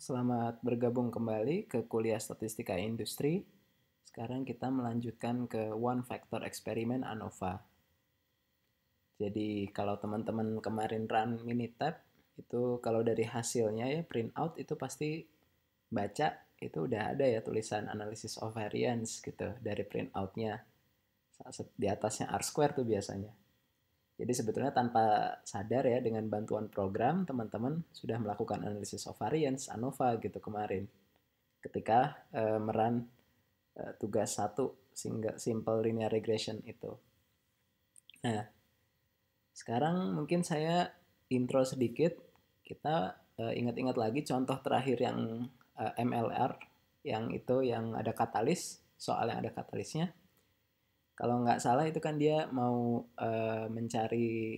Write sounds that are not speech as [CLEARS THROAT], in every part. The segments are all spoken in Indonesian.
Selamat bergabung kembali ke kuliah Statistika Industri. Sekarang kita melanjutkan ke One Factor Experiment ANOVA. Jadi kalau teman-teman kemarin run mini tab itu kalau dari hasilnya ya print out itu pasti baca itu udah ada ya tulisan analisis of variance gitu dari print outnya di atasnya R square tuh biasanya jadi sebetulnya tanpa sadar ya dengan bantuan program teman-teman sudah melakukan analisis of variance ANOVA gitu kemarin. Ketika uh, meran uh, tugas satu single simple linear regression itu. Nah, sekarang mungkin saya intro sedikit. Kita eh, ingat-ingat lagi contoh terakhir yang uh, MLR yang itu yang ada katalis, soal yang ada katalisnya kalau nggak salah itu kan dia mau uh, mencari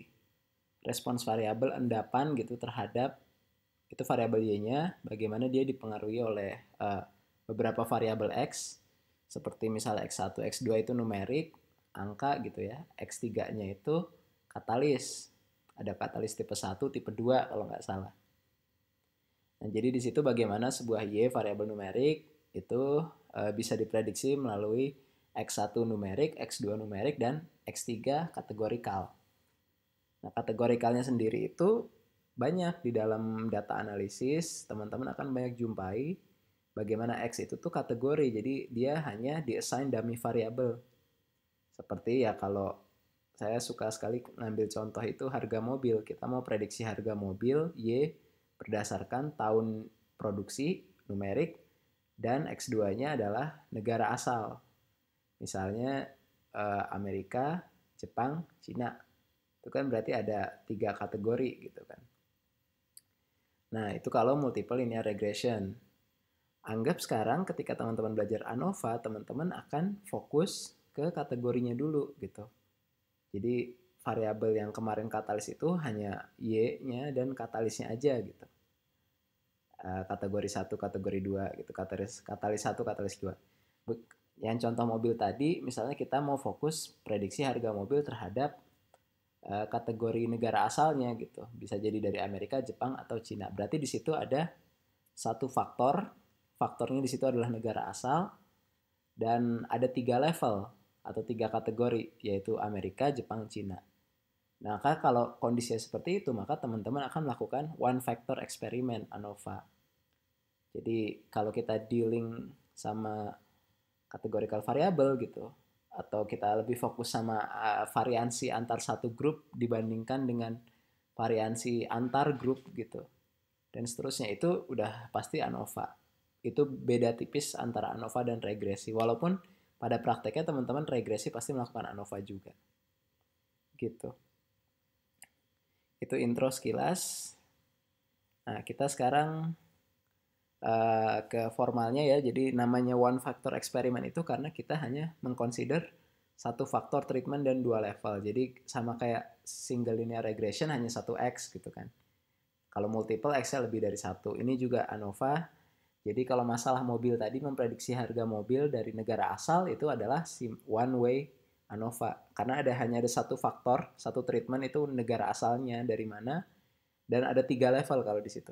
respons variabel endapan gitu terhadap itu variabel y-nya bagaimana dia dipengaruhi oleh uh, beberapa variabel x seperti misalnya x1 x2 itu numerik angka gitu ya x3-nya itu katalis ada katalis tipe 1 tipe 2 kalau nggak salah nah jadi di situ bagaimana sebuah y variabel numerik itu uh, bisa diprediksi melalui X1 numerik, X2 numerik, dan X3 kategorikal. Nah, kategorikalnya sendiri itu banyak di dalam data analisis, teman-teman akan banyak jumpai bagaimana X itu tuh kategori, jadi dia hanya di-assign dummy variable. Seperti ya kalau saya suka sekali ngambil contoh itu harga mobil. Kita mau prediksi harga mobil Y berdasarkan tahun produksi numerik dan X2-nya adalah negara asal. Misalnya eh, Amerika, Jepang, Cina. Itu kan berarti ada tiga kategori gitu kan. Nah, itu kalau multiple linear regression. Anggap sekarang ketika teman-teman belajar ANOVA, teman-teman akan fokus ke kategorinya dulu gitu. Jadi variabel yang kemarin katalis itu hanya Y-nya dan katalisnya aja gitu. Eh, kategori 1, kategori 2 gitu, katalis katalis 1, katalis 2 yang contoh mobil tadi, misalnya kita mau fokus prediksi harga mobil terhadap uh, kategori negara asalnya gitu. Bisa jadi dari Amerika, Jepang atau Cina. Berarti di situ ada satu faktor, faktornya di situ adalah negara asal dan ada tiga level atau tiga kategori yaitu Amerika, Jepang, Cina. Nah, kalau kondisinya seperti itu, maka teman-teman akan melakukan one factor experiment ANOVA. Jadi, kalau kita dealing sama categorical variable gitu atau kita lebih fokus sama uh, variansi antar satu grup dibandingkan dengan variansi antar grup gitu dan seterusnya itu udah pasti ANOVA itu beda tipis antara ANOVA dan regresi walaupun pada prakteknya teman-teman regresi pasti melakukan ANOVA juga gitu itu intro sekilas nah kita sekarang uh, ke formalnya ya. Jadi namanya one factor experiment itu karena kita hanya mengconsider satu faktor treatment dan dua level. Jadi sama kayak single linear regression hanya satu x gitu kan. Kalau multiple x lebih dari satu. Ini juga ANOVA. Jadi kalau masalah mobil tadi memprediksi harga mobil dari negara asal itu adalah one way ANOVA. Karena ada hanya ada satu faktor, satu treatment itu negara asalnya dari mana dan ada tiga level kalau di situ.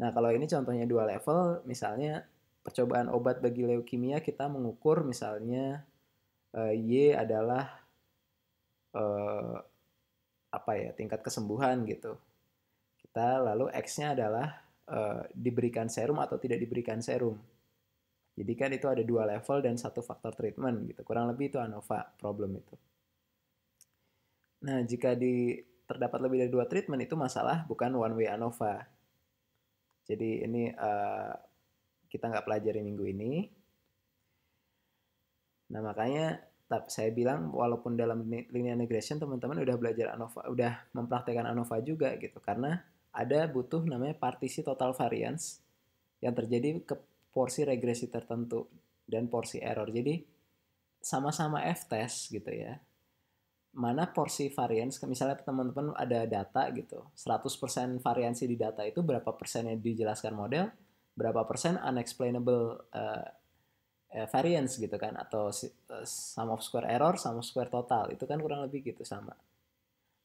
Nah, kalau ini contohnya dua level, misalnya percobaan obat bagi leukemia kita mengukur misalnya uh, Y adalah uh, apa ya, tingkat kesembuhan gitu. Kita lalu X-nya adalah uh, diberikan serum atau tidak diberikan serum. Jadi kan itu ada dua level dan satu faktor treatment gitu. Kurang lebih itu ANOVA problem itu. Nah, jika di terdapat lebih dari dua treatment itu masalah bukan one way ANOVA jadi ini uh, kita nggak pelajari minggu ini. Nah makanya saya bilang walaupun dalam linear regression teman-teman udah belajar ANOVA, udah mempraktekkan ANOVA juga gitu karena ada butuh namanya partisi total variance yang terjadi ke porsi regresi tertentu dan porsi error. Jadi sama-sama F test gitu ya mana porsi variance misalnya teman-teman ada data gitu 100% variansi di data itu berapa persennya dijelaskan model berapa persen unexplainable uh, variance gitu kan atau eh, sum of square error sum of square total itu kan kurang lebih gitu sama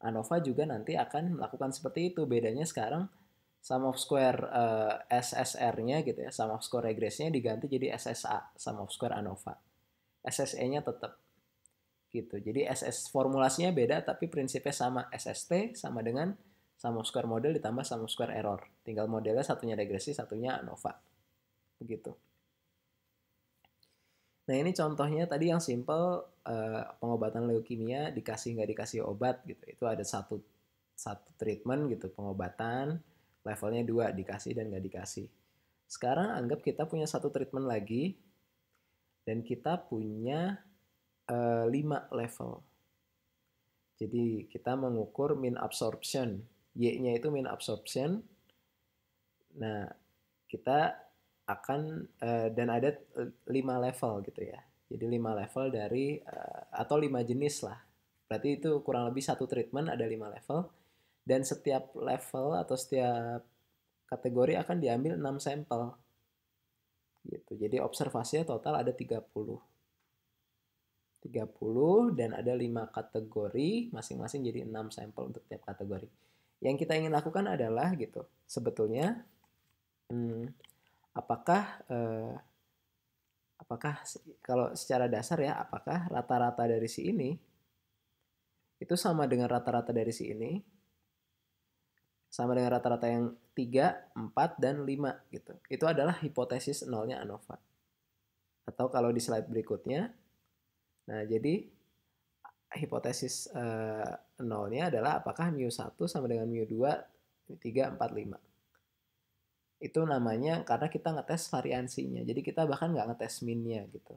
ANOVA juga nanti akan melakukan seperti itu bedanya sekarang sum of square uh, SSR-nya gitu ya sum of square regress-nya diganti jadi SSA sum of square ANOVA SSE-nya tetap gitu. Jadi SS formulasinya beda tapi prinsipnya sama SST sama dengan sum of square model ditambah sum of square error. Tinggal modelnya satunya regresi, satunya ANOVA. Begitu. Nah ini contohnya tadi yang simple eh, pengobatan leukemia dikasih nggak dikasih obat gitu. Itu ada satu satu treatment gitu pengobatan levelnya dua dikasih dan nggak dikasih. Sekarang anggap kita punya satu treatment lagi dan kita punya uh, level. Jadi kita mengukur min absorption. Y-nya itu mean absorption. Nah, kita akan uh, dan ada 5 eh, level gitu ya. Jadi 5 level dari uh, atau 5 jenis lah. Berarti itu kurang lebih satu treatment ada 5 level dan setiap level atau setiap kategori akan diambil 6 sampel. Gitu. Jadi observasinya total ada 30. 30 dan ada 5 kategori, masing-masing jadi 6 sampel untuk tiap kategori. Yang kita ingin lakukan adalah gitu, sebetulnya hmm, apakah eh, apakah kalau secara dasar ya, apakah rata-rata dari si ini itu sama dengan rata-rata dari si ini? Sama dengan rata-rata yang 3, 4, dan 5 gitu. Itu adalah hipotesis nolnya ANOVA. Atau kalau di slide berikutnya, Nah, jadi hipotesis uh, nolnya adalah apakah mu 1 sama dengan mu 2, 3, 4, 5. Itu namanya karena kita ngetes variansinya. Jadi kita bahkan nggak ngetes minnya gitu.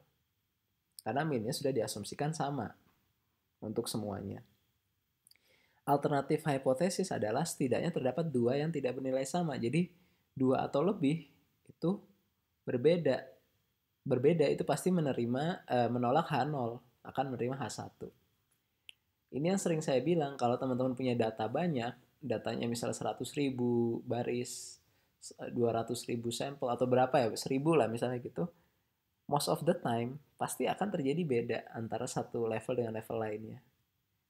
Karena minnya sudah diasumsikan sama untuk semuanya. Alternatif hipotesis adalah setidaknya terdapat dua yang tidak bernilai sama. Jadi dua atau lebih itu berbeda berbeda itu pasti menerima uh, menolak H0 akan menerima H1. Ini yang sering saya bilang kalau teman-teman punya data banyak, datanya misalnya 100 ribu baris, 200 eh, ribu sampel atau berapa ya, 1000 lah misalnya gitu. Most of the time pasti akan terjadi beda antara satu level dengan level lainnya.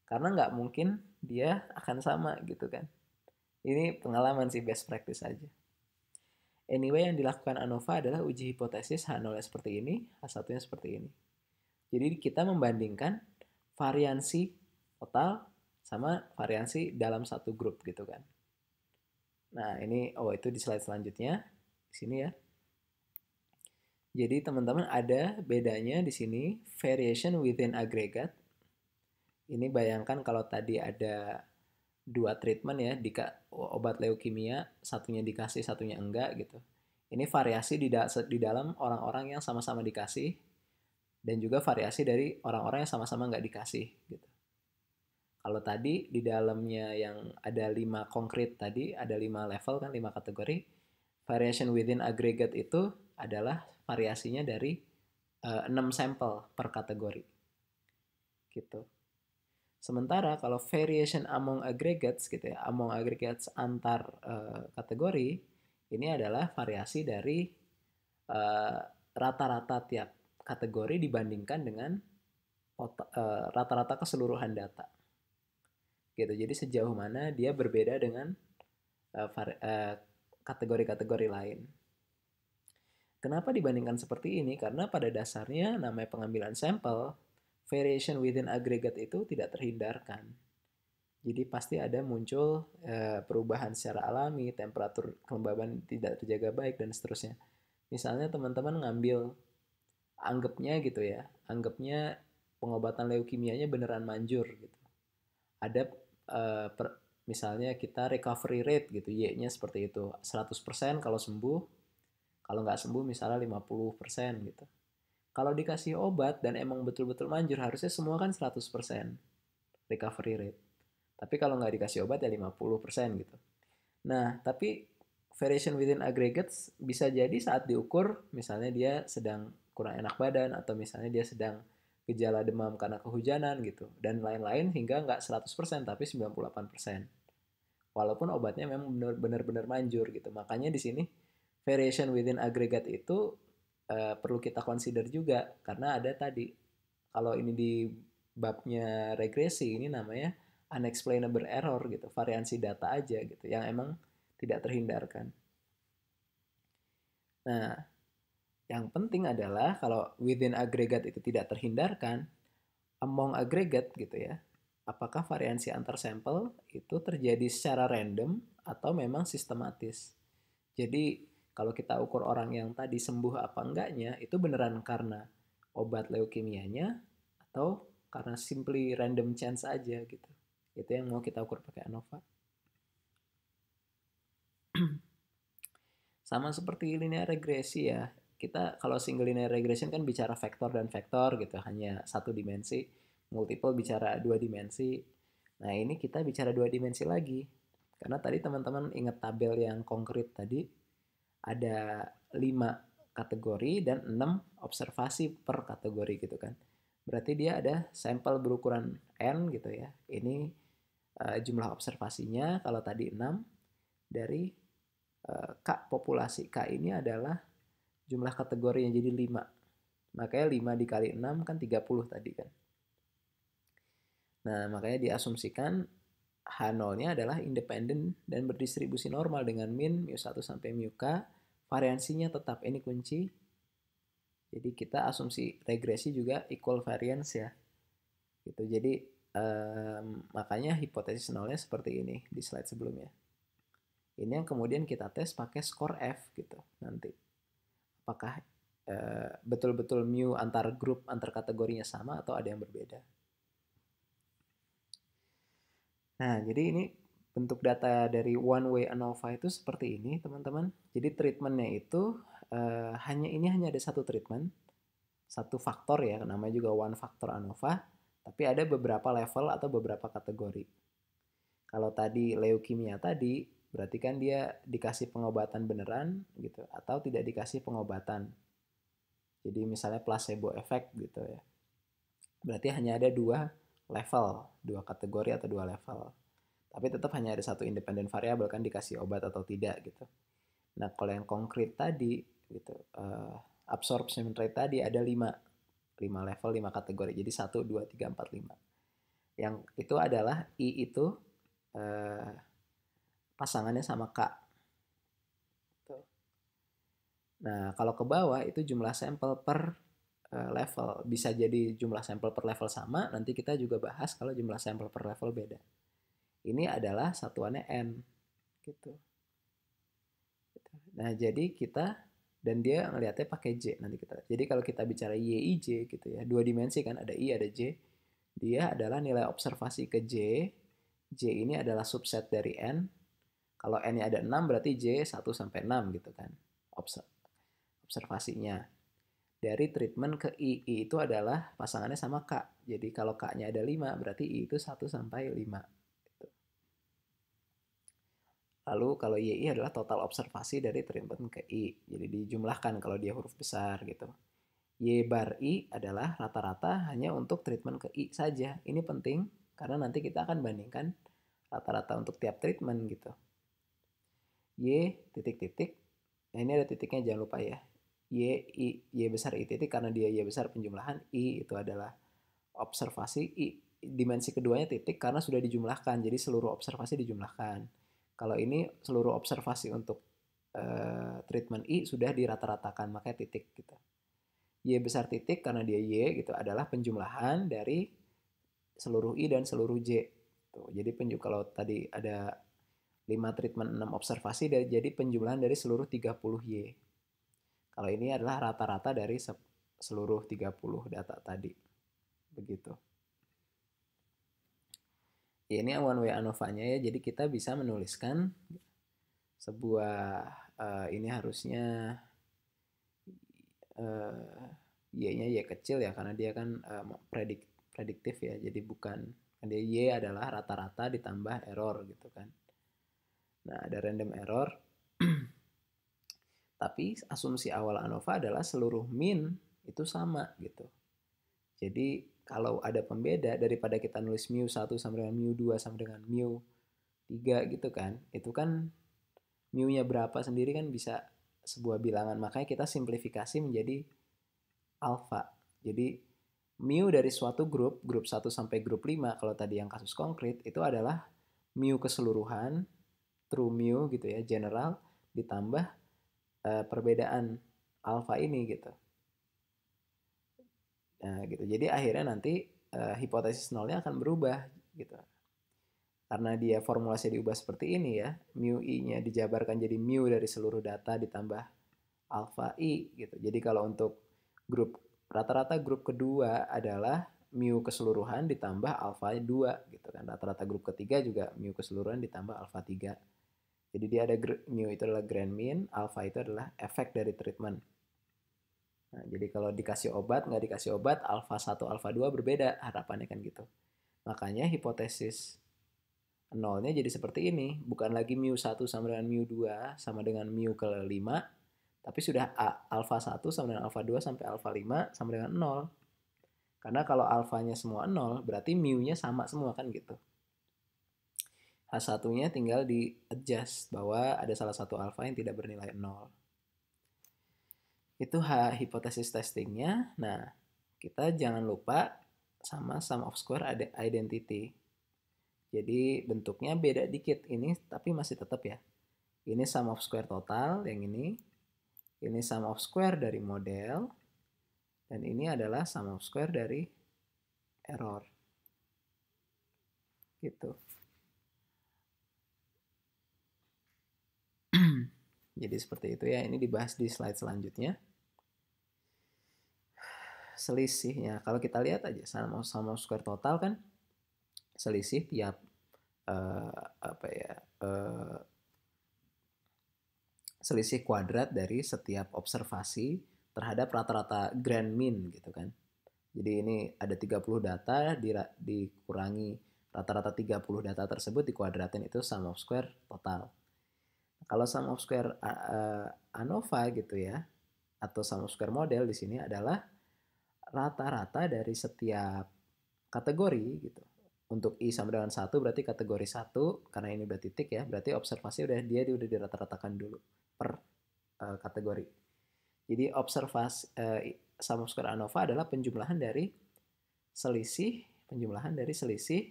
Karena nggak mungkin dia akan sama gitu kan. Ini pengalaman sih best practice aja. Anyway, yang dilakukan ANOVA adalah uji hipotesis H0 seperti ini, H1-nya seperti ini. Jadi kita membandingkan variansi total sama variansi dalam satu grup gitu kan. Nah, ini oh itu di slide selanjutnya di sini ya. Jadi teman-teman ada bedanya di sini variation within aggregate. Ini bayangkan kalau tadi ada dua treatment ya di obat leukemia satunya dikasih satunya enggak gitu ini variasi di, da di dalam orang-orang yang sama-sama dikasih dan juga variasi dari orang-orang yang sama-sama enggak dikasih gitu kalau tadi di dalamnya yang ada lima konkret tadi ada lima level kan lima kategori variation within aggregate itu adalah variasinya dari eh, enam 6 sampel per kategori gitu Sementara kalau variation among aggregates gitu ya, among aggregates antar uh, kategori ini adalah variasi dari eh, rata-rata uh, tiap kategori dibandingkan dengan eh, rata-rata uh, keseluruhan data. Gitu. Jadi sejauh mana dia berbeda dengan kategori-kategori uh, uh, lain. Kenapa dibandingkan seperti ini? Karena pada dasarnya namanya pengambilan sampel variation within aggregate itu tidak terhindarkan. Jadi pasti ada muncul e, perubahan secara alami, temperatur kelembaban tidak terjaga baik dan seterusnya. Misalnya teman-teman ngambil anggapnya gitu ya, anggapnya pengobatan leukemianya beneran manjur gitu. Ada e, per, misalnya kita recovery rate gitu, Y-nya seperti itu. 100% kalau sembuh, kalau nggak sembuh misalnya 50% gitu kalau dikasih obat dan emang betul-betul manjur, harusnya semua kan 100% recovery rate. Tapi kalau nggak dikasih obat ya 50% gitu. Nah, tapi variation within aggregates bisa jadi saat diukur, misalnya dia sedang kurang enak badan, atau misalnya dia sedang gejala demam karena kehujanan gitu, dan lain-lain hingga nggak 100% tapi 98%. Walaupun obatnya memang benar-benar manjur gitu. Makanya di sini variation within aggregate itu Eh, perlu kita consider juga karena ada tadi kalau ini di babnya regresi ini namanya unexplainable error gitu, variansi data aja gitu yang emang tidak terhindarkan. Nah, yang penting adalah kalau within aggregate itu tidak terhindarkan, among aggregate gitu ya, apakah variansi antar sampel itu terjadi secara random atau memang sistematis. Jadi kalau kita ukur orang yang tadi sembuh apa enggaknya, itu beneran karena obat leukemianya atau karena simply random chance aja gitu. Itu yang mau kita ukur pakai ANOVA. [CLEARS THROAT] Sama seperti linear regresi ya. Kita kalau single linear regression kan bicara vektor dan vektor gitu, hanya satu dimensi. Multiple bicara dua dimensi. Nah, ini kita bicara dua dimensi lagi. Karena tadi teman-teman ingat tabel yang konkret tadi, ada 5 kategori dan 6 observasi per kategori gitu kan. Berarti dia ada sampel berukuran N gitu ya. Ini uh, jumlah observasinya kalau tadi 6 dari uh, K populasi. K ini adalah jumlah kategorinya jadi 5. Makanya 5 dikali 6 kan 30 tadi kan. Nah, makanya diasumsikan H0-nya adalah independen dan berdistribusi normal dengan min mu1 sampai mu k, Variansinya tetap ini kunci. Jadi kita asumsi regresi juga equal variance ya. Gitu. Jadi um, makanya hipotesis nolnya seperti ini di slide sebelumnya. Ini yang kemudian kita tes pakai skor F gitu nanti. Apakah eh, betul-betul uh, betul -betul mu antar grup antar kategorinya sama atau ada yang berbeda? Nah, jadi ini bentuk data dari one way ANOVA itu seperti ini, teman-teman. Jadi treatmentnya itu eh, hanya ini hanya ada satu treatment, satu faktor ya, namanya juga one factor ANOVA, tapi ada beberapa level atau beberapa kategori. Kalau tadi leukemia tadi, berarti kan dia dikasih pengobatan beneran gitu atau tidak dikasih pengobatan. Jadi misalnya placebo effect gitu ya. Berarti hanya ada dua level, dua kategori atau dua level. Tapi tetap hanya ada satu independen variabel kan dikasih obat atau tidak gitu. Nah kalau yang konkret tadi gitu uh, absorption rate tadi ada lima lima level lima kategori jadi satu dua tiga empat lima yang itu adalah I itu uh, pasangannya sama K Nah kalau ke bawah itu jumlah sampel per Eh, level bisa jadi jumlah sampel per level sama nanti kita juga bahas kalau jumlah sampel per level beda ini adalah satuannya n gitu nah jadi kita dan dia ngelihatnya pakai j nanti kita jadi kalau kita bicara yij gitu ya dua dimensi kan ada i ada j dia adalah nilai observasi ke j j ini adalah subset dari n kalau n-nya ada 6 berarti j 1 sampai 6 gitu kan observasinya dari treatment ke I. I itu adalah pasangannya sama K. Jadi kalau K-nya ada 5, berarti I itu 1 sampai 5. Gitu. Lalu kalau YI adalah total observasi dari treatment ke I. Jadi dijumlahkan kalau dia huruf besar gitu. Y bar I adalah rata-rata hanya untuk treatment ke I saja. Ini penting karena nanti kita akan bandingkan rata-rata untuk tiap treatment gitu. Y titik-titik. Nah ini ada titiknya jangan lupa ya. Y, I, Y besar, I titik karena dia Y besar penjumlahan, I itu adalah observasi, I dimensi keduanya titik karena sudah dijumlahkan, jadi seluruh observasi dijumlahkan. Kalau ini seluruh observasi untuk uh, treatment I sudah dirata-ratakan, makanya titik gitu. Y besar titik karena dia Y gitu adalah penjumlahan dari seluruh I dan seluruh J. Tuh, gitu. jadi penju kalau tadi ada 5 treatment 6 observasi jadi penjumlahan dari seluruh 30 Y. Kalau ini adalah rata-rata dari seluruh 30 data tadi. Begitu. Ya, ini one way ANOVA-nya ya. Jadi kita bisa menuliskan sebuah uh, ini harusnya uh, y-nya y kecil ya karena dia kan uh, predik prediktif ya. Jadi bukan dia y adalah rata-rata ditambah error gitu kan. Nah, ada random error [CLEARS THROAT] Tapi asumsi awal ANOVA adalah seluruh min itu sama gitu. Jadi kalau ada pembeda daripada kita nulis mu 1 sama dengan mu 2 sama dengan mu 3 gitu kan. Itu kan mu-nya berapa sendiri kan bisa sebuah bilangan. Makanya kita simplifikasi menjadi alpha Jadi mu dari suatu grup, grup 1 sampai grup 5 kalau tadi yang kasus konkret itu adalah mu keseluruhan true mu gitu ya, general ditambah uh, perbedaan alfa ini gitu. Nah, gitu. Jadi akhirnya nanti uh, hipotesis nolnya akan berubah gitu. Karena dia formulasi diubah seperti ini ya, mu i-nya dijabarkan jadi mu dari seluruh data ditambah alfa i gitu. Jadi kalau untuk grup rata-rata grup kedua adalah mu keseluruhan ditambah alfa 2 gitu kan. Rata-rata grup ketiga juga mu keseluruhan ditambah alfa 3 jadi dia ada mu itu adalah grand mean, alpha itu adalah efek dari treatment. Nah, jadi kalau dikasih obat, nggak dikasih obat, alpha 1, alpha 2 berbeda harapannya kan gitu. Makanya hipotesis nolnya jadi seperti ini. Bukan lagi mu 1 sama dengan mu 2 sama dengan mu ke 5, tapi sudah A, satu 1 sama dengan alpha 2 sampai alpha 5 sama dengan 0. Karena kalau alfanya semua 0, berarti mu-nya sama semua kan gitu. H1-nya tinggal di adjust bahwa ada salah satu alfa yang tidak bernilai 0. Itu H hipotesis testingnya. Nah, kita jangan lupa sama sum of square ada identity. Jadi bentuknya beda dikit ini tapi masih tetap ya. Ini sum of square total yang ini. Ini sum of square dari model. Dan ini adalah sum of square dari error. Gitu. Jadi seperti itu ya, ini dibahas di slide selanjutnya. Selisihnya, kalau kita lihat aja sama sama square total kan selisih tiap uh, eh, apa ya uh, selisih kuadrat dari setiap observasi terhadap rata-rata grand mean gitu kan. Jadi ini ada 30 data di, dikurangi rata-rata 30 data tersebut dikuadratin itu sum of square total. Kalau sum of square uh, ANOVA gitu ya, atau sum of square model di sini adalah rata-rata dari setiap kategori gitu. Untuk I sama dengan satu berarti kategori satu, karena ini udah titik ya, berarti observasi udah dia, dia udah dirata-ratakan dulu per uh, kategori. Jadi observasi e, uh, sum of square ANOVA adalah penjumlahan dari selisih, penjumlahan dari selisih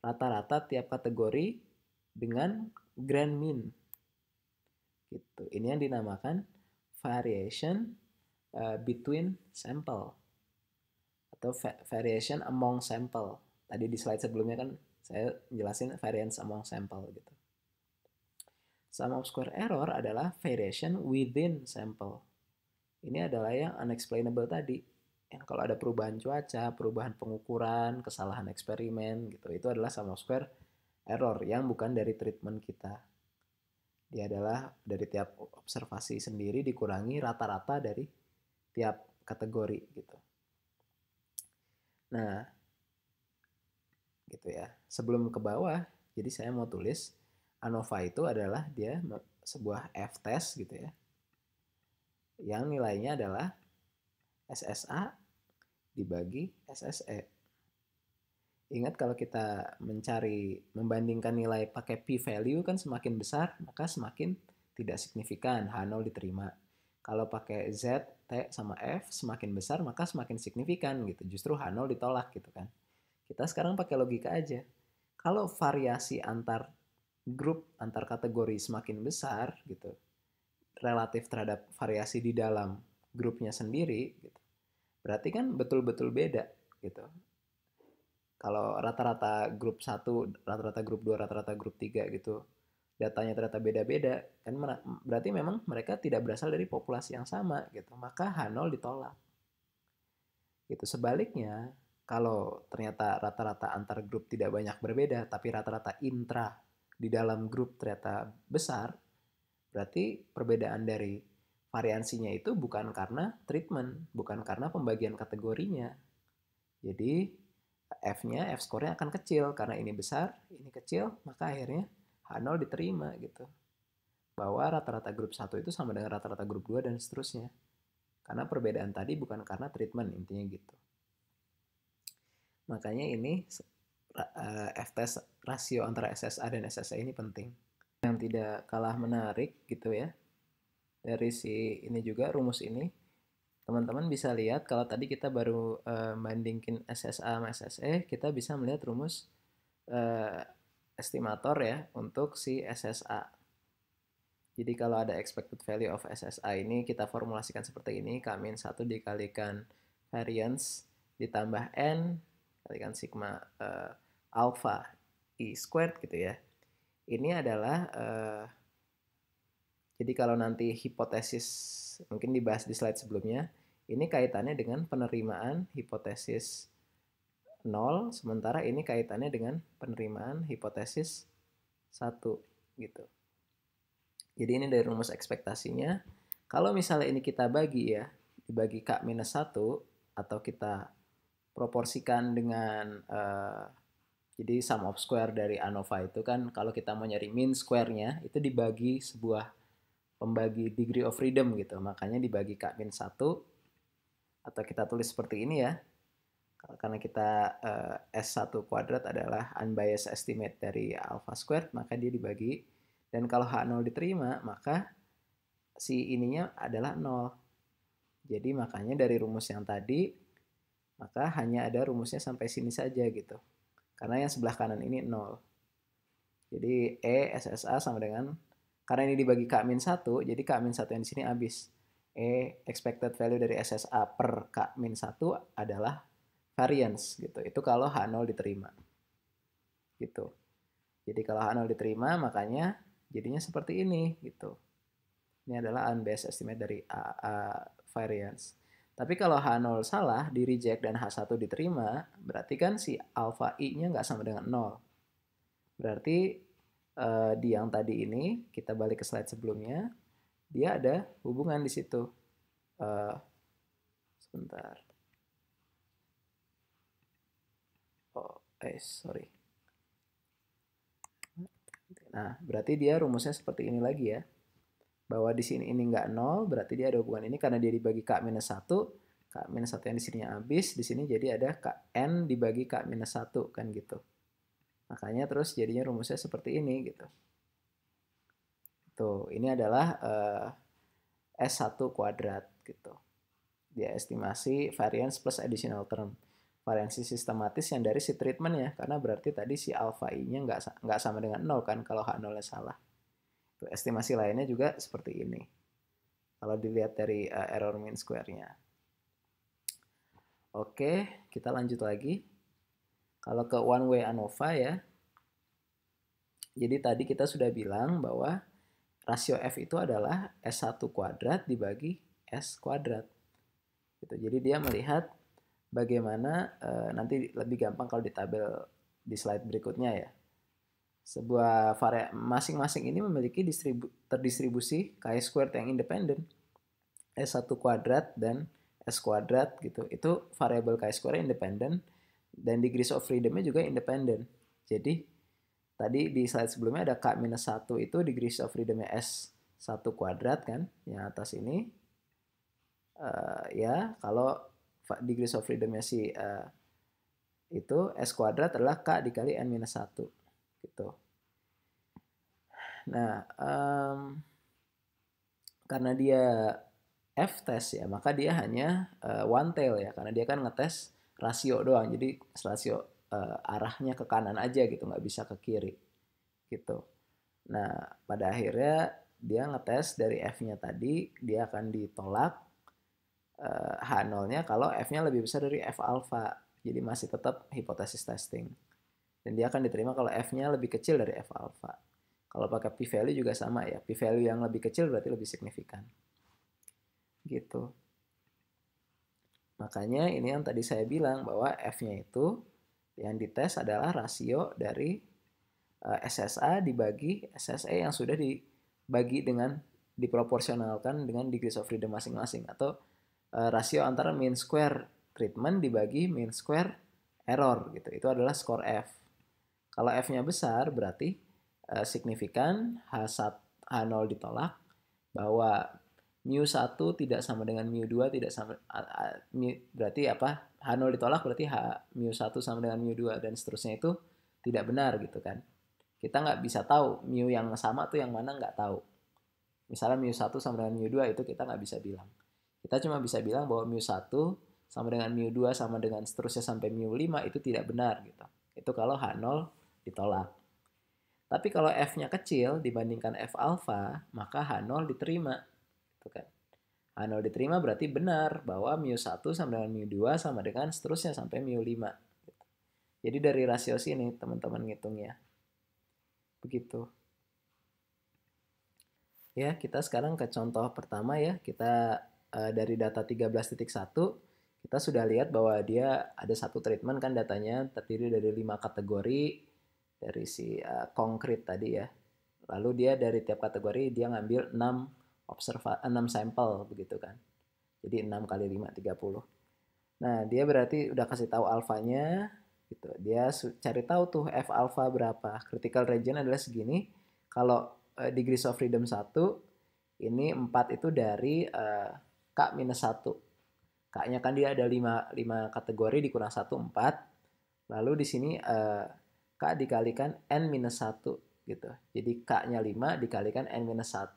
rata-rata tiap kategori dengan grand mean gitu ini yang dinamakan variation uh, between sample atau variation among sample tadi di slide sebelumnya kan saya jelasin variance among sample gitu sum of square error adalah variation within sample ini adalah yang unexplainable tadi yang kalau ada perubahan cuaca, perubahan pengukuran, kesalahan eksperimen gitu, itu adalah sum of square error yang bukan dari treatment kita. Dia adalah dari tiap observasi sendiri dikurangi rata-rata dari tiap kategori gitu. Nah, gitu ya. Sebelum ke bawah, jadi saya mau tulis ANOVA itu adalah dia sebuah F test gitu ya. Yang nilainya adalah SSA dibagi SSE Ingat kalau kita mencari membandingkan nilai pakai p value kan semakin besar maka semakin tidak signifikan H0 diterima. Kalau pakai Z, T sama F semakin besar maka semakin signifikan gitu. Justru H0 ditolak gitu kan. Kita sekarang pakai logika aja. Kalau variasi antar grup antar kategori semakin besar gitu relatif terhadap variasi di dalam grupnya sendiri gitu. Berarti kan betul-betul beda gitu kalau rata-rata grup 1, rata-rata grup 2, rata-rata grup 3 gitu datanya ternyata beda-beda kan berarti memang mereka tidak berasal dari populasi yang sama gitu maka H0 ditolak gitu sebaliknya kalau ternyata rata-rata antar grup tidak banyak berbeda tapi rata-rata intra di dalam grup ternyata besar berarti perbedaan dari variansinya itu bukan karena treatment bukan karena pembagian kategorinya jadi F-nya, F skornya akan kecil karena ini besar, ini kecil, maka akhirnya H0 diterima gitu. Bahwa rata-rata grup satu itu sama dengan rata-rata grup 2 dan seterusnya. Karena perbedaan tadi bukan karena treatment, intinya gitu. Makanya ini eh, F test rasio antara SSA dan SSA ini penting. Yang tidak kalah menarik gitu ya. Dari si ini juga rumus ini teman-teman bisa lihat kalau tadi kita baru uh, eh, SSA sama SSE, kita bisa melihat rumus uh, estimator ya untuk si SSA. Jadi kalau ada expected value of SSA ini kita formulasikan seperti ini, K-1 dikalikan variance ditambah N dikalikan sigma uh, alpha I squared gitu ya. Ini adalah uh, jadi kalau nanti hipotesis mungkin dibahas di slide sebelumnya, ini kaitannya dengan penerimaan hipotesis 0, sementara ini kaitannya dengan penerimaan hipotesis 1 gitu. Jadi ini dari rumus ekspektasinya. Kalau misalnya ini kita bagi ya, dibagi K minus 1 atau kita proporsikan dengan uh, jadi sum of square dari ANOVA itu kan kalau kita mau nyari mean square-nya itu dibagi sebuah pembagi degree of freedom gitu. Makanya dibagi K minus 1 atau kita tulis seperti ini ya karena kita uh, eh, S1 kuadrat adalah unbiased estimate dari alpha squared, maka dia dibagi. Dan kalau H0 diterima, maka si ininya adalah 0. Jadi makanya dari rumus yang tadi, maka hanya ada rumusnya sampai sini saja gitu. Karena yang sebelah kanan ini 0. Jadi E SSA sama dengan, karena ini dibagi K-1, jadi K-1 yang di sini habis. E expected value dari SSA per K min 1 adalah variance gitu. Itu kalau H0 diterima. Gitu. Jadi kalau H0 diterima makanya jadinya seperti ini gitu. Ini adalah unbiased estimate dari A, A variance. Tapi kalau H0 salah, di reject dan H1 diterima, berarti kan si alpha I-nya nggak sama dengan 0. Berarti uh, di yang tadi ini, kita balik ke slide sebelumnya, dia ada hubungan di situ. Uh, sebentar. Oh, eh sorry. Nah, berarti dia rumusnya seperti ini lagi ya. Bahwa di sini ini nggak nol, berarti dia ada hubungan ini karena dia dibagi K-1. minus K-1 minus yang di sini habis, di sini jadi ada k n dibagi K-1, minus kan gitu. Makanya terus jadinya rumusnya seperti ini gitu gitu. ini adalah uh, eh, S1 kuadrat gitu. Dia estimasi variance plus additional term. Variansi sistematis yang dari si treatment ya, karena berarti tadi si alpha i-nya nggak nggak sama dengan 0 kan kalau H0-nya salah. Tuh, estimasi lainnya juga seperti ini. Kalau dilihat dari uh, error mean square-nya. Oke, kita lanjut lagi. Kalau ke one way ANOVA ya. Jadi tadi kita sudah bilang bahwa rasio F itu adalah S1 kuadrat dibagi S kuadrat. Gitu. Jadi dia melihat bagaimana e, nanti lebih gampang kalau di tabel di slide berikutnya ya. Sebuah varian masing-masing ini memiliki distribu terdistribusi k squared yang independen. S1 kuadrat dan S kuadrat gitu. Itu variabel k square independen dan degrees of freedomnya juga independen. Jadi Tadi di slide sebelumnya ada K-1 minus itu degrees of freedomnya S1 kuadrat kan, yang atas ini. Uh, ya, kalau degrees of freedomnya si uh, itu S kuadrat adalah K dikali N-1. minus Gitu. Nah, um, karena dia F test ya, maka dia hanya uh, one tail ya, karena dia kan ngetes rasio doang. Jadi rasio uh, arahnya ke kanan aja gitu nggak bisa ke kiri gitu nah pada akhirnya dia ngetes dari f-nya tadi dia akan ditolak uh, eh, h0-nya kalau f-nya lebih besar dari f alpha jadi masih tetap hipotesis testing dan dia akan diterima kalau f-nya lebih kecil dari f alpha kalau pakai p value juga sama ya p value yang lebih kecil berarti lebih signifikan gitu makanya ini yang tadi saya bilang bahwa f-nya itu yang dites adalah rasio dari eh, SSA dibagi SSE yang sudah dibagi dengan diproporsionalkan dengan degrees of freedom masing-masing atau eh, rasio antara mean square treatment dibagi mean square error gitu. Itu adalah skor F. Kalau F-nya besar berarti eh, signifikan H1 H0 ditolak bahwa mu 1 tidak sama dengan mu 2 tidak sama mu, berarti apa H0 ditolak berarti H mu 1 sama dengan mu 2 dan seterusnya itu tidak benar gitu kan. Kita nggak bisa tahu mu yang sama tuh yang mana nggak tahu. Misalnya mu 1 sama dengan mu 2 itu kita nggak bisa bilang. Kita cuma bisa bilang bahwa mu 1 sama dengan mu 2 sama dengan seterusnya sampai mu 5 itu tidak benar gitu. Itu kalau H0 ditolak. Tapi kalau F-nya kecil dibandingkan F alfa, maka H0 diterima. Gitu kan. A0 ah, diterima berarti benar bahwa mu1 sama dengan mu2 sama dengan seterusnya sampai mu5. Jadi dari rasio sini teman-teman ngitung ya, Begitu. Ya, kita sekarang ke contoh pertama ya. Kita e, dari data 13.1 kita sudah lihat bahwa dia ada satu treatment kan datanya terdiri dari lima kategori dari si konkret eh, konkret tadi ya. Lalu dia dari tiap kategori dia ngambil 6 observa 6 sampel begitu kan. Jadi 6 kali 5 30. Nah, dia berarti udah kasih tahu alfanya gitu. Dia cari tahu tuh F alfa berapa. Critical region adalah segini. Kalau uh, degrees of freedom 1 ini 4 itu dari uh, K minus 1. K-nya kan dia ada 5, 5 kategori dikurang 1 4. Lalu di sini uh, K dikalikan N minus 1 gitu. Jadi K-nya 5 dikalikan N minus 1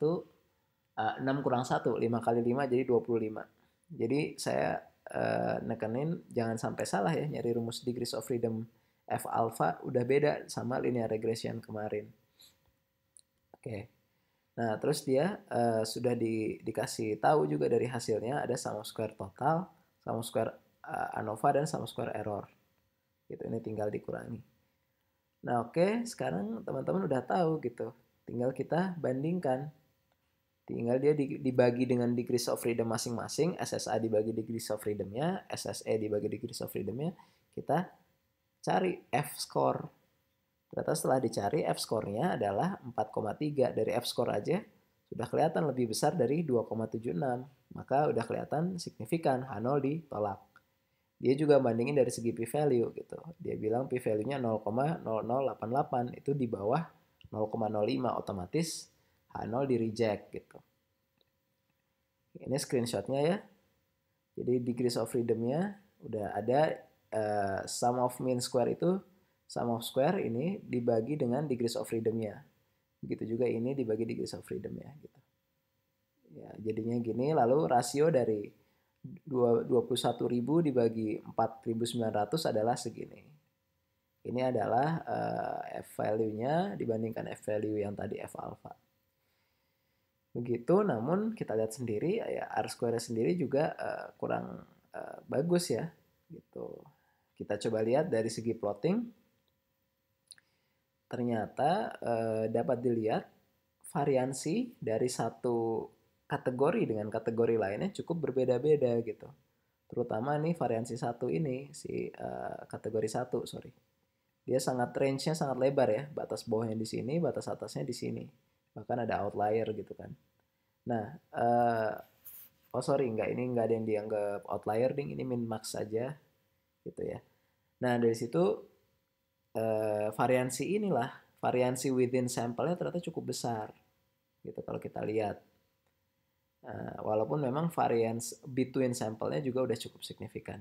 uh, eh, 6 kurang 1, 5 kali 5 jadi 25. Jadi saya uh, nekenin jangan sampai salah ya nyari rumus degrees of freedom f alpha udah beda sama linear regression kemarin. Oke. Okay. Nah, terus dia uh, sudah di, dikasih tahu juga dari hasilnya ada sum of square total, sum of square uh, ANOVA dan sum of square error. Gitu, ini tinggal dikurangi. Nah, oke, okay, sekarang teman-teman udah tahu gitu. Tinggal kita bandingkan Tinggal dia dibagi dengan degrees of freedom masing-masing. SSA dibagi degrees of freedomnya, SSE dibagi degrees of freedomnya. Kita cari F score. Ternyata setelah dicari F score-nya adalah 4,3. Dari F score aja sudah kelihatan lebih besar dari 2,76. Maka udah kelihatan signifikan H0 ditolak. Dia juga bandingin dari segi p-value gitu. Dia bilang p-value-nya 0,0088 itu di bawah 0,05 otomatis H0 di reject gitu. Ini screenshotnya ya. Jadi degrees of freedomnya udah ada uh, sum of mean square itu sum of square ini dibagi dengan degrees of freedomnya. Begitu juga ini dibagi degrees of freedomnya gitu. Ya, jadinya gini lalu rasio dari 21.000 dibagi 4.900 adalah segini. Ini adalah uh, F value-nya dibandingkan F value yang tadi F alpha begitu namun kita lihat sendiri ya R square sendiri juga uh, kurang uh, bagus ya gitu kita coba lihat dari segi plotting ternyata uh, dapat dilihat variansi dari satu kategori dengan kategori lainnya cukup berbeda-beda gitu terutama nih variansi satu ini si uh, kategori satu sorry dia sangat range-nya sangat lebar ya batas bawahnya di sini batas atasnya di sini bahkan ada outlier gitu kan nah uh, oh sorry nggak ini nggak ada yang dianggap outlier ding ini min max saja gitu ya nah dari situ uh, variansi inilah variansi within sampelnya ternyata cukup besar gitu kalau kita lihat uh, walaupun memang variance between sampelnya juga udah cukup signifikan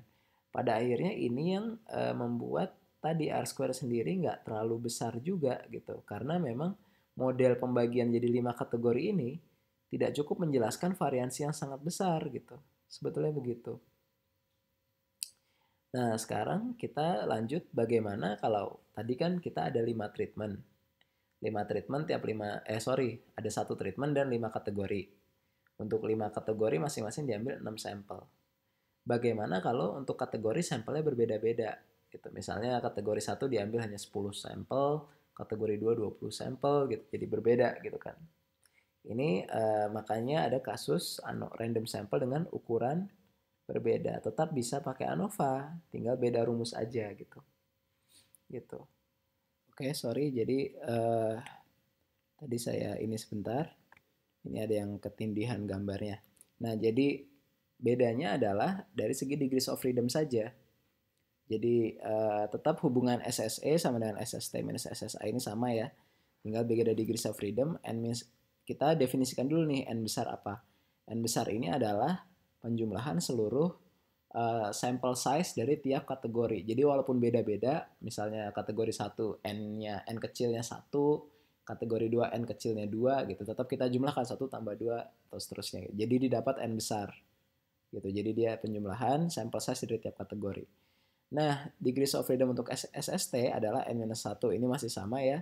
pada akhirnya ini yang uh, membuat tadi R square sendiri nggak terlalu besar juga gitu karena memang model pembagian jadi lima kategori ini tidak cukup menjelaskan variansi yang sangat besar gitu. Sebetulnya begitu. Nah, sekarang kita lanjut bagaimana kalau tadi kan kita ada lima treatment. lima treatment tiap lima eh sorry, ada satu treatment dan lima kategori. Untuk lima kategori masing-masing diambil enam sampel. Bagaimana kalau untuk kategori sampelnya berbeda-beda? Gitu. Misalnya kategori satu diambil hanya 10 sampel, kategori 2 20 sampel gitu jadi berbeda gitu kan. Ini uh, makanya ada kasus random sampel dengan ukuran berbeda. Tetap bisa pakai ANOVA, tinggal beda rumus aja gitu. Gitu. Oke, okay, sorry. Jadi uh, tadi saya ini sebentar. Ini ada yang ketindihan gambarnya. Nah, jadi bedanya adalah dari segi degrees of freedom saja. Jadi uh, tetap hubungan SSE sama dengan SST minus SSA ini sama ya. Tinggal beda degrees of freedom. N means, kita definisikan dulu nih N besar apa. N besar ini adalah penjumlahan seluruh uh, sample size dari tiap kategori. Jadi walaupun beda-beda, misalnya kategori 1 N-nya, N kecilnya 1, kategori 2 N kecilnya 2 gitu. Tetap kita jumlahkan 1 tambah 2 atau seterusnya. Jadi didapat N besar. Gitu. Jadi dia penjumlahan sample size dari tiap kategori. Nah, degrees of freedom untuk SST adalah N-1. Ini masih sama ya.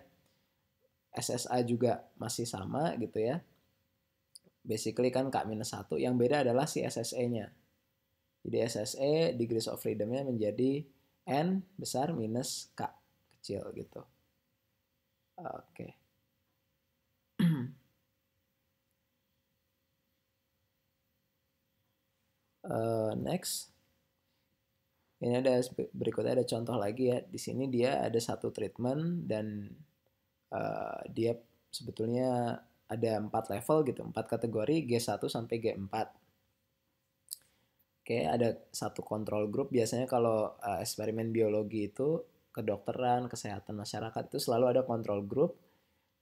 SSA juga masih sama gitu ya. Basically kan K-1. Yang beda adalah si SSE-nya. Jadi SSE degrees of freedom-nya menjadi N besar minus K kecil gitu. Oke. Okay. [CLEARS THROAT] uh, eh, next. Ini ada berikutnya ada contoh lagi ya. Di sini dia ada satu treatment dan uh, dia sebetulnya ada empat level gitu, empat kategori G1 sampai G4. Oke, ada satu kontrol grup biasanya kalau uh, eksperimen biologi itu kedokteran, kesehatan masyarakat itu selalu ada kontrol grup.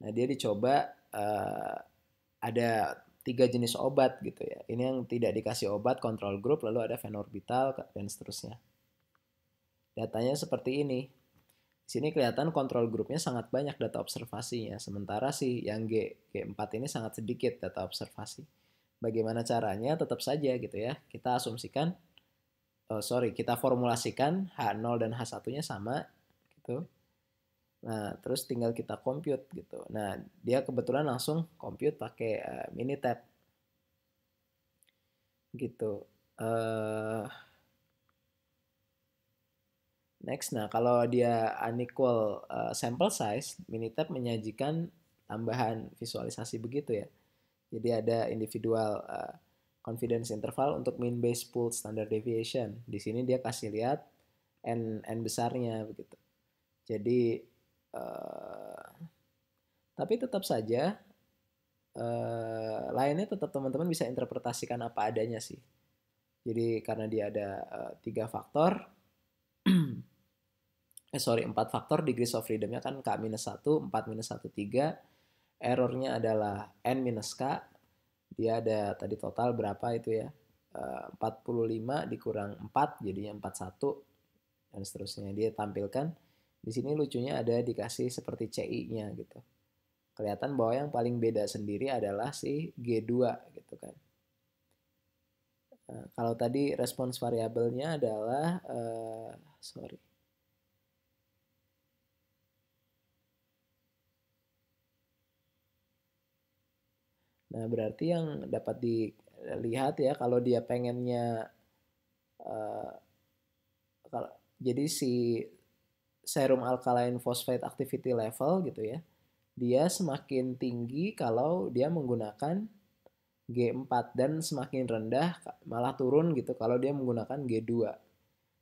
Nah, dia dicoba uh, ada tiga jenis obat gitu ya. Ini yang tidak dikasih obat, kontrol grup, lalu ada fenorbital dan seterusnya. Datanya seperti ini. Di sini kelihatan kontrol grupnya sangat banyak data observasinya, sementara sih yang G, G4 ini sangat sedikit data observasi. Bagaimana caranya? Tetap saja gitu ya. Kita asumsikan, oh sorry, kita formulasikan H0 dan H1-nya sama gitu. Nah, terus tinggal kita compute gitu. Nah, dia kebetulan langsung compute pakai uh, tab. Gitu. Uh, Next, nah kalau dia unequal uh, sample size, Minitab menyajikan tambahan visualisasi begitu ya. Jadi ada individual uh, confidence interval untuk mean base pool standard deviation. Di sini dia kasih lihat n n besarnya begitu. Jadi uh, tapi tetap saja uh, lainnya tetap teman-teman bisa interpretasikan apa adanya sih. Jadi karena dia ada uh, tiga faktor, eh sorry 4 faktor degrees of freedomnya kan K minus 1, 4 minus 1, 3 errornya adalah N minus K dia ada tadi total berapa itu ya 45 eh, dikurang 4 jadinya 41 dan seterusnya dia tampilkan di sini lucunya ada dikasih seperti CI-nya gitu kelihatan bahwa yang paling beda sendiri adalah si G2 gitu kan Nah, kalau tadi respons variabelnya adalah, uh, sorry, Nah, berarti yang dapat dilihat ya kalau dia pengennya uh, kalau jadi si serum alkaline phosphate activity level gitu ya. Dia semakin tinggi kalau dia menggunakan G4 dan semakin rendah malah turun gitu kalau dia menggunakan G2.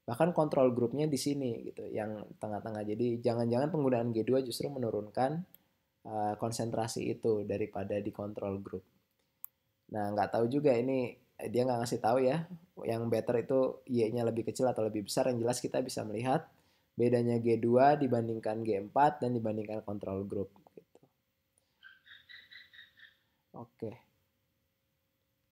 Bahkan kontrol grupnya di sini gitu yang tengah-tengah. Jadi jangan-jangan penggunaan G2 justru menurunkan Eh, konsentrasi itu daripada di control group. Nah nggak tahu juga ini eh, dia nggak ngasih tahu ya yang better itu y-nya lebih kecil atau lebih besar yang jelas kita bisa melihat bedanya G2 dibandingkan G4 dan dibandingkan control group gitu. Oke. Okay.